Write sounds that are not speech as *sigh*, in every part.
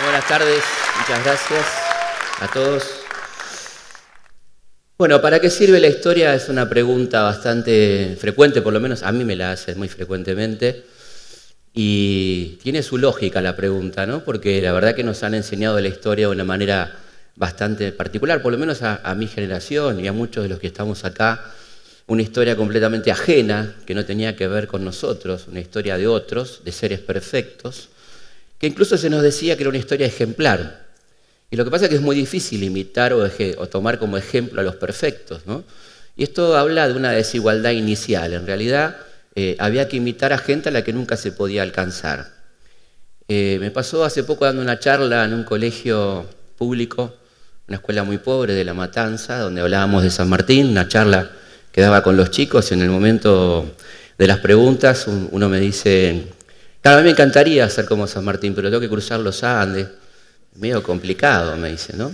Buenas tardes, muchas gracias a todos. Bueno, ¿para qué sirve la historia? Es una pregunta bastante frecuente, por lo menos a mí me la hacen muy frecuentemente. Y tiene su lógica la pregunta, ¿no? Porque la verdad que nos han enseñado la historia de una manera bastante particular, por lo menos a, a mi generación y a muchos de los que estamos acá, una historia completamente ajena, que no tenía que ver con nosotros, una historia de otros, de seres perfectos que incluso se nos decía que era una historia ejemplar. Y lo que pasa es que es muy difícil imitar o, tomar como ejemplo a los perfectos. Y esto habla de una desigualdad inicial. En realidad eh, había que imitar a gente a la que nunca se podía alcanzar. Eh, me pasó hace poco dando una charla en un colegio público, una escuela muy pobre de La Matanza, donde hablábamos de San Martín, una charla que daba con los chicos y en el momento de las preguntas uno me dice, Claro, a mí me encantaría ser como San Martín, pero tengo que cruzar los Andes. Medio complicado, me dice, ¿no?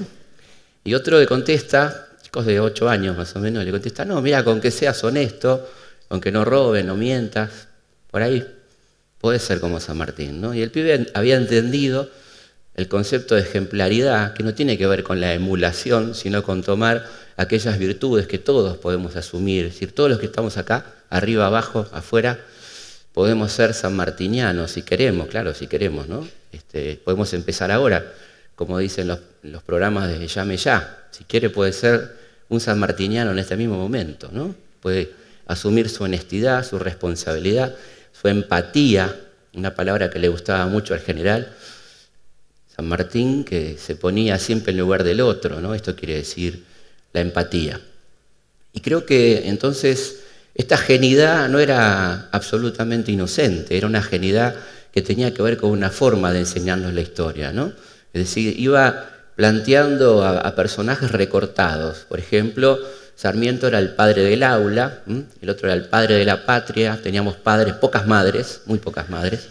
Y otro le contesta, chicos de 8 años más o menos, le contesta, no, mira, con que seas honesto, con que no roben, no mientas, por ahí, puedes ser como San Martín, ¿no? Y el pibe había entendido el concepto de ejemplaridad, que no tiene que ver con la emulación, sino con tomar aquellas virtudes que todos podemos asumir, es decir, todos los que estamos acá, arriba, abajo, afuera, podemos ser sanmartinianos si queremos, claro, si queremos, ¿no? Este, podemos empezar ahora, como dicen los, los programas de Llame Ya. Si quiere puede ser un sanmartiniano en este mismo momento, ¿no? Puede asumir su honestidad, su responsabilidad, su empatía, una palabra que le gustaba mucho al general San Martín, que se ponía siempre en lugar del otro, ¿no? Esto quiere decir la empatía. Y creo que entonces esta genidad no era absolutamente inocente, era una genidad que tenía que ver con una forma de enseñarnos la historia, ¿no? Es decir, iba planteando a, personajes recortados. Por ejemplo, Sarmiento era el padre del aula, el otro era el padre de la patria, teníamos padres, pocas madres, muy pocas madres.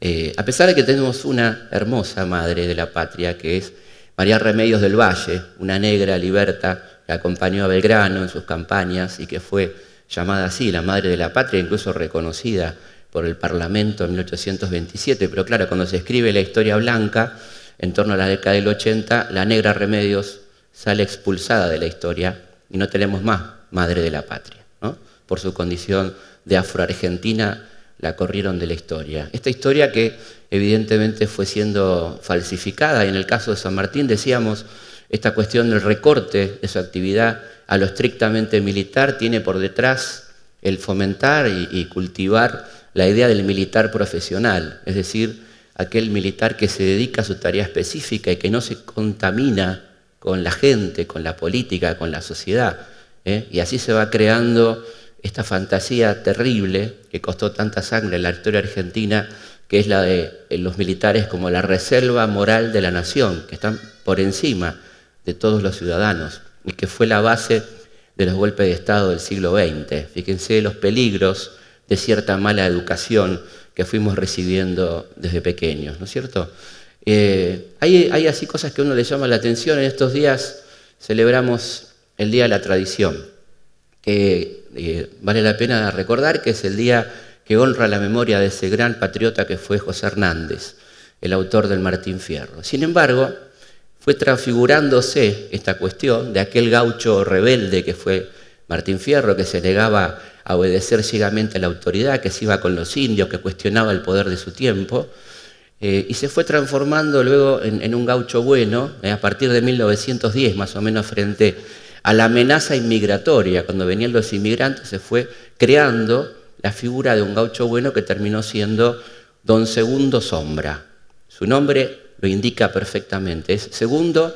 Eh, a pesar de que tenemos una hermosa madre de la patria, que es María Remedios del Valle, una negra liberta que acompañó a Belgrano en sus campañas y que fue llamada así, la madre de la patria, incluso reconocida por el Parlamento en 1827, pero claro, cuando se escribe la historia blanca, en torno a la década del 80, la negra Remedios sale expulsada de la historia y no tenemos más madre de la patria. ¿no? Por su condición de afroargentina, la corrieron de la historia. Esta historia que evidentemente fue siendo falsificada, y en el caso de San Martín decíamos, esta cuestión del recorte de su actividad a lo estrictamente militar tiene por detrás el fomentar y, cultivar la idea del militar profesional, es decir, aquel militar que se dedica a su tarea específica y que no se contamina con la gente, con la política, con la sociedad. ¿eh? Y así se va creando esta fantasía terrible que costó tanta sangre en la historia argentina, que es la de los militares como la reserva moral de la nación, que están por encima de todos los ciudadanos y que fue la base de los golpes de Estado del siglo XX. Fíjense los peligros de cierta mala educación que fuimos recibiendo desde pequeños, ¿no es cierto? Eh, hay, así cosas que a uno le llama la atención. En estos días celebramos el Día de la Tradición, que eh, vale la pena recordar que es el día que honra la memoria de ese gran patriota que fue José Hernández, el autor del Martín Fierro. Sin embargo, fue transfigurándose esta cuestión de aquel gaucho rebelde que fue Martín Fierro, que se negaba a obedecer ciegamente a la autoridad, que se iba con los indios, que cuestionaba el poder de su tiempo, eh, y se fue transformando luego en, un gaucho bueno eh, a partir de 1910, más o menos frente a la amenaza inmigratoria, cuando venían los inmigrantes, se fue creando la figura de un gaucho bueno que terminó siendo don Segundo Sombra. Su nombre lo indica perfectamente. Es segundo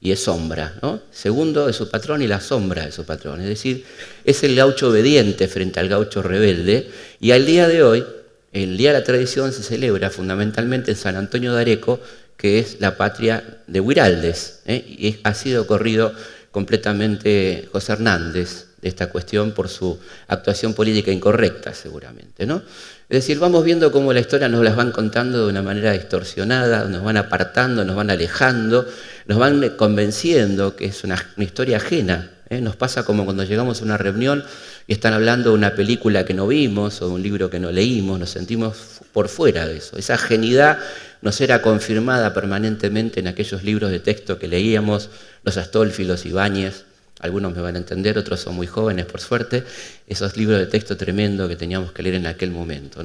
y es sombra. ¿no? Segundo de su patrón y la sombra de su patrón. Es decir, es el gaucho obediente frente al gaucho rebelde. Y al día de hoy, el Día de la Tradición se celebra fundamentalmente en San Antonio de Areco, que es la patria de Huiraldes. ¿eh? Y ha sido corrido completamente José Hernández, de esta cuestión por su actuación política incorrecta, seguramente. ¿no? Es decir, vamos viendo cómo la historia nos las van contando de una manera distorsionada, nos van apartando, nos van alejando, nos van convenciendo que es una, historia ajena. ¿eh? Nos pasa como cuando llegamos a una reunión y están hablando de una película que no vimos o de un libro que no leímos, nos sentimos por fuera de eso. Esa ajenidad nos era confirmada permanentemente en aquellos libros de texto que leíamos, los Astolfi, los Ibáñez, algunos me van a entender, otros son muy jóvenes, por suerte, esos libros de texto tremendo que teníamos que leer en aquel momento.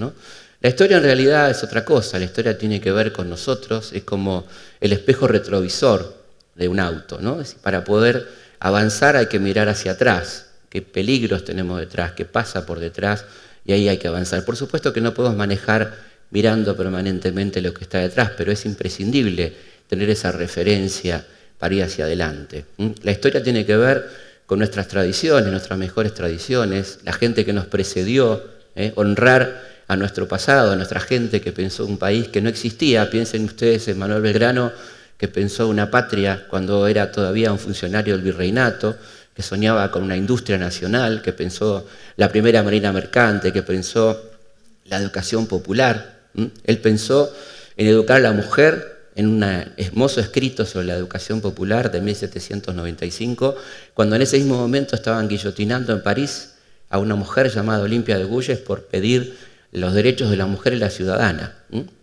La historia en realidad es otra cosa, la historia tiene que ver con nosotros, es como el espejo retrovisor de un auto. Para poder avanzar hay que mirar hacia atrás, qué peligros tenemos detrás, qué pasa por detrás, y ahí hay que avanzar. Por supuesto que no podemos manejar mirando permanentemente lo que está detrás, pero es imprescindible tener esa referencia para ir hacia adelante. ¿Mm? La historia tiene que ver con nuestras tradiciones, nuestras mejores tradiciones, la gente que nos precedió, ¿eh? honrar a nuestro pasado, a nuestra gente que pensó un país que no existía. Piensen ustedes en Manuel Belgrano, que pensó una patria cuando era todavía un funcionario del virreinato, que soñaba con una industria nacional, que pensó la primera marina mercante, que pensó la educación popular. Él pensó en educar a la mujer en un hermoso escrito sobre la educación popular de 1795, cuando en ese mismo momento estaban guillotinando en París a una mujer llamada Olimpia de Gulles por pedir los derechos de la mujer y la ciudadana.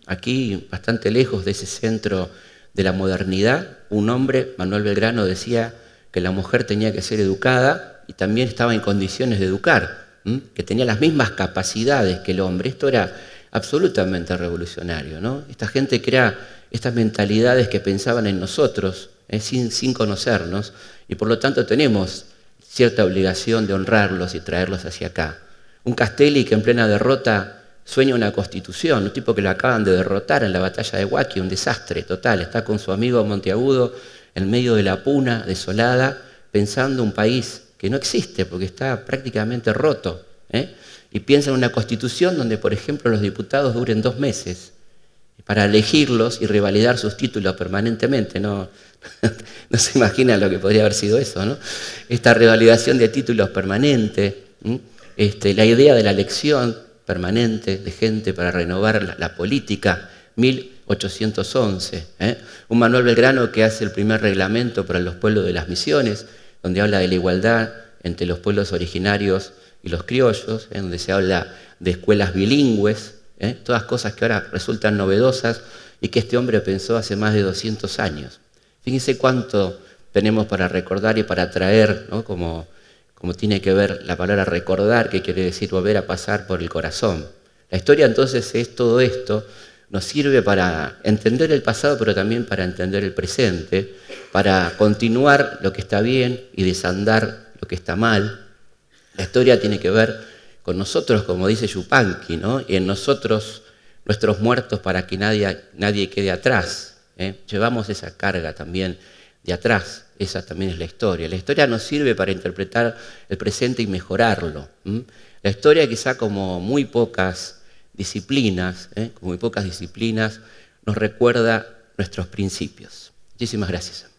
Aquí, bastante lejos de ese centro de la modernidad, un hombre, Manuel Belgrano, decía que la mujer tenía que ser educada y también estaba en condiciones de educar, que tenía las mismas capacidades que el hombre. Esto era absolutamente revolucionario. ¿no? Esta gente crea estas mentalidades que pensaban en nosotros, eh, sin, conocernos, y por lo tanto tenemos cierta obligación de honrarlos y traerlos hacia acá. Un Castelli que en plena derrota sueña una constitución, un tipo que lo acaban de derrotar en la batalla de Huaki, un desastre total, está con su amigo Monteagudo en medio de la puna desolada, pensando un país que no existe porque está prácticamente roto, ¿eh? y piensa en una constitución donde, por ejemplo, los diputados duren dos meses para elegirlos y revalidar sus títulos permanentemente. No, *laughs* no se imagina lo que podría haber sido eso, ¿no? Esta revalidación de títulos permanente, este, la idea de la elección permanente de gente para renovar la, política, 1811, ¿eh? un Manuel Belgrano que hace el primer reglamento para los pueblos de las misiones, donde habla de la igualdad entre los pueblos originarios y los criollos, en ¿eh? donde se habla de escuelas bilingües, ¿eh? todas cosas que ahora resultan novedosas y que este hombre pensó hace más de 200 años. Fíjense cuánto tenemos para recordar y para traer, como, como tiene que ver la palabra recordar, que quiere decir volver a pasar por el corazón. La historia entonces es todo esto, nos sirve para entender el pasado, pero también para entender el presente, para continuar lo que está bien y desandar lo que está mal. La historia tiene que ver con nosotros, como dice Yupanqui, ¿no? y en nosotros nuestros muertos para que nadie, nadie quede atrás. ¿eh? Llevamos esa carga también de atrás, esa también es la historia. La historia nos sirve para interpretar el presente y mejorarlo. La historia quizá como muy pocas disciplinas, ¿eh? como muy pocas disciplinas, nos recuerda nuestros principios. Muchísimas gracias.